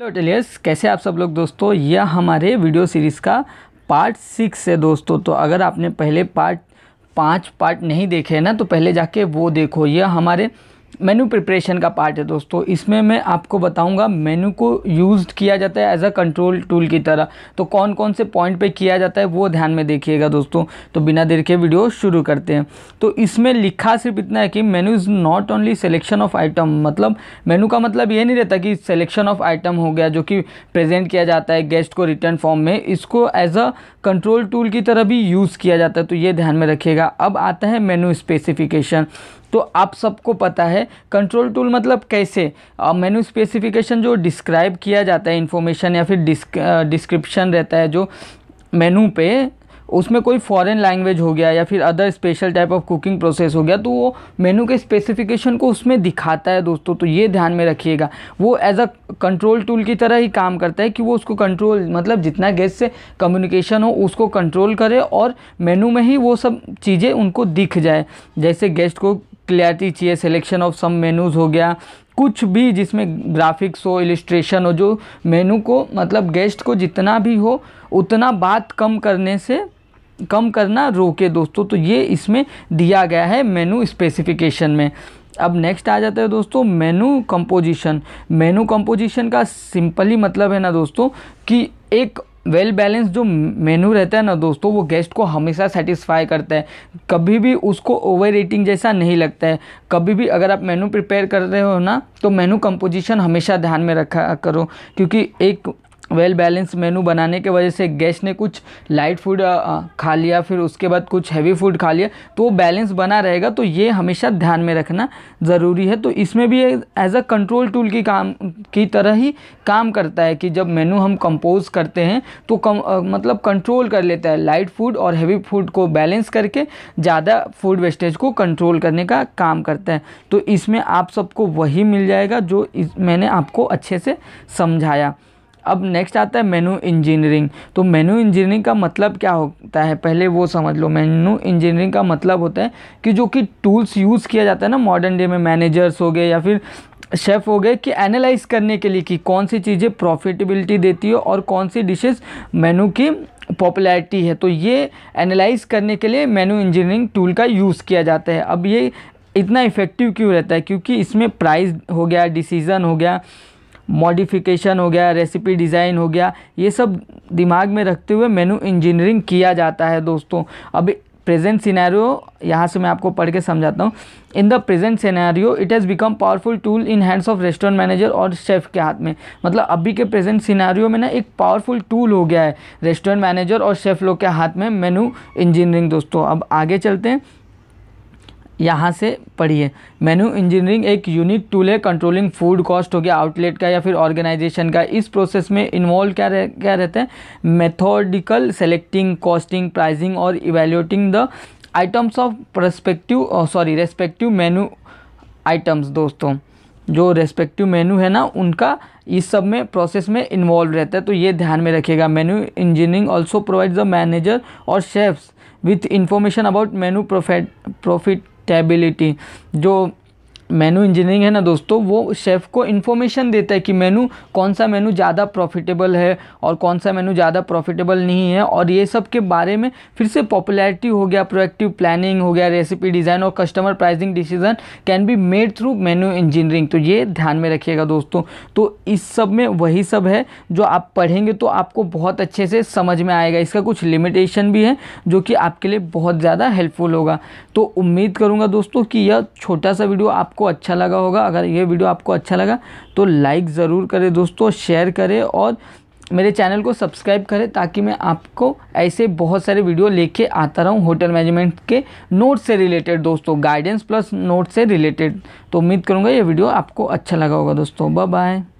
hello टेलियर्स कैसे आप सब लोग दोस्तों यह हमारे वीडियो सीरीज़ का पार्ट सिक्स है दोस्तों तो अगर आपने पहले पार्ट पाँच पार्ट नहीं देखे हैं ना तो पहले जाके वो देखो यह हमारे मेनू प्रिपरेशन का पार्ट है दोस्तों इसमें मैं आपको बताऊंगा मेनू को यूज़ किया जाता है एज अ कंट्रोल टूल की तरह तो कौन कौन से पॉइंट पे किया जाता है वो ध्यान में देखिएगा दोस्तों तो बिना देर के वीडियो शुरू करते हैं तो इसमें लिखा सिर्फ इतना है कि menu is not only selection of item मतलब मेनू का मतलब ये नहीं रहता कि सेलेक्शन ऑफ आइटम हो गया जो कि प्रेजेंट किया जाता है गेस्ट को रिटर्न फॉर्म में इसको एज अ कंट्रोल टूल की तरह भी यूज़ किया जाता है तो ये ध्यान में रखिएगा अब आता है मेनू स्पेसिफिकेशन तो आप सबको पता है कंट्रोल टूल मतलब कैसे मेनू स्पेसिफिकेशन जो डिस्क्राइब किया जाता है इन्फॉर्मेशन या फिर डिस्क्रिप्शन रहता है जो मेनू पे उसमें कोई फॉरेन लैंग्वेज हो गया या फिर other special type of cooking process हो गया तो वो मेनू के स्पेसिफिकेशन को उसमें दिखाता है दोस्तों तो ये ध्यान में रखिएगा वो एज अ कंट्रोल टूल की तरह ही काम करता है कि वो उसको कंट्रोल मतलब जितना गेस्ट से कम्युनिकेशन हो उसको कंट्रोल करे और मेनू में ही वो सब चीज़ें उनको दिख जाए जैसे गेस्ट को क्लैरिटी चाहिए सिलेक्शन ऑफ सम मेनूज़ हो गया कुछ भी जिसमें ग्राफिक्स हो इलिस्ट्रेशन हो जो मेनू को मतलब गेस्ट को जितना भी हो उतना बात कम करने से कम करना रोके दोस्तों तो ये इसमें दिया गया है मेनू स्पेसिफिकेशन में अब नेक्स्ट आ जाता है दोस्तों मेनू कंपोजिशन मेनू कंपोजिशन का सिंपली मतलब है ना दोस्तों कि एक वेल बैलेंस जो मेनू रहता है ना दोस्तों वो गेस्ट को हमेशा सेटिस्फाई करता है कभी भी उसको ओवर ईटिंग जैसा नहीं लगता है कभी भी अगर आप मेनू प्रिपेयर कर रहे हो ना तो मेनू कंपोजिशन हमेशा ध्यान में रखा करो क्योंकि एक वेल बैलेंस मेनू बनाने के वजह से गेस्ट ने कुछ लाइट फूड खा लिया फिर उसके बाद कुछ हैवी फूड खा लिया तो वो बैलेंस बना रहेगा तो ये हमेशा ध्यान में रखना ज़रूरी है तो इसमें भी एज अ कंट्रोल टूल की काम की तरह ही काम करता है कि जब मेनू हम कंपोज करते हैं तो कम आ, मतलब कंट्रोल कर लेता है लाइट फूड और हैवी फूड को बैलेंस करके ज़्यादा फूड वेस्टेज को कंट्रोल करने का काम करता है तो इसमें आप सबको वही मिल जाएगा जो इस, मैंने आपको अच्छे से समझाया अब नेक्स्ट आता है मेनू इंजीनियरिंग तो मेनू इंजीनियरिंग का मतलब क्या होता है पहले वो समझ लो मेनू इंजीनियरिंग का मतलब होता है कि जो कि टूल्स यूज़ किया जाता है ना मॉडर्न डे में मैनेजर्स हो गए या फिर शेफ़ हो गए कि एनालाइज करने के लिए कि कौन सी चीज़ें प्रॉफिटेबिलिटी देती है और कौन सी डिशेस मेनू की पॉपुलैरिटी है तो ये एनालाइज करने के लिए मेनू इंजीनियरिंग टूल का यूज़ किया जाता है अब ये इतना इफ़ेक्टिव क्यों रहता है क्योंकि इसमें प्राइस हो गया डिसीज़न हो गया मॉडिफिकेशन हो गया रेसिपी डिज़ाइन हो गया ये सब दिमाग में रखते हुए मेनू इंजीनियरिंग किया जाता है दोस्तों अभी प्रेजेंट सिनेरियो यहाँ से मैं आपको पढ़ के समझाता हूँ in the present scenario it has become powerful tool in hands of restaurant manager और शेफ़ के हाथ में मतलब अभी के प्रेजेंट सिनेरियो में ना एक पावरफुल टूल हो गया है रेस्टोरेंट मैनेजर और शेफ़ लोग के हाथ में मेनू इंजीनियरिंग दोस्तों अब आगे चलते हैं यहाँ से पढ़िए मेन्यू इंजीनियरिंग एक यूनिक टूल है कंट्रोलिंग फूड कॉस्ट हो गया आउटलेट का या फिर ऑर्गेनाइजेशन का इस प्रोसेस में इन्वॉल्व क्या रह, क्या रहते हैं मेथोडिकल सेलेक्टिंग कॉस्टिंग प्राइसिंग और evaluating the items of prospective sorry respective menu items दोस्तों जो रेस्पेक्टिव मेन्यू है ना उनका इस सब में प्रोसेस में इन्वॉल्व रहता है तो ये ध्यान में रखिएगा menu engineering also provide the manager और chefs with information about menu profit profit stability जो मेनू इंजीनियरिंग है ना दोस्तों वो शेफ़ को इन्फॉर्मेशन देता है कि मेनू कौन सा मेनू ज़्यादा प्रॉफिटेबल है और कौन सा मेनू ज़्यादा प्रॉफिटेबल नहीं है और ये सब के बारे में फिर से पॉपुलैरिटी हो गया प्रोएक्टिव प्लानिंग हो गया रेसिपी डिज़ाइन और customer pricing decision can be made through menu engineering तो ये ध्यान में रखिएगा दोस्तों तो इस सब में वही सब है जो आप पढ़ेंगे तो आपको बहुत अच्छे से समझ में आएगा इसका कुछ लिमिटेशन भी है जो कि आपके लिए बहुत ज़्यादा हेल्पफुल होगा तो उम्मीद करूँगा दोस्तों कि यह छोटा सा वीडियो आप आपको अच्छा लगा होगा अगर ये वीडियो आपको अच्छा लगा तो लाइक ज़रूर करें दोस्तों शेयर करें और मेरे चैनल को सब्सक्राइब करें ताकि मैं आपको ऐसे बहुत सारे वीडियो लेके आता रहूं होटल मैनेजमेंट के नोट से रिलेटेड दोस्तों गाइडेंस प्लस नोट से रिलेटेड तो उम्मीद करूँगा ये वीडियो आपको अच्छा लगा होगा दोस्तों बाय बाय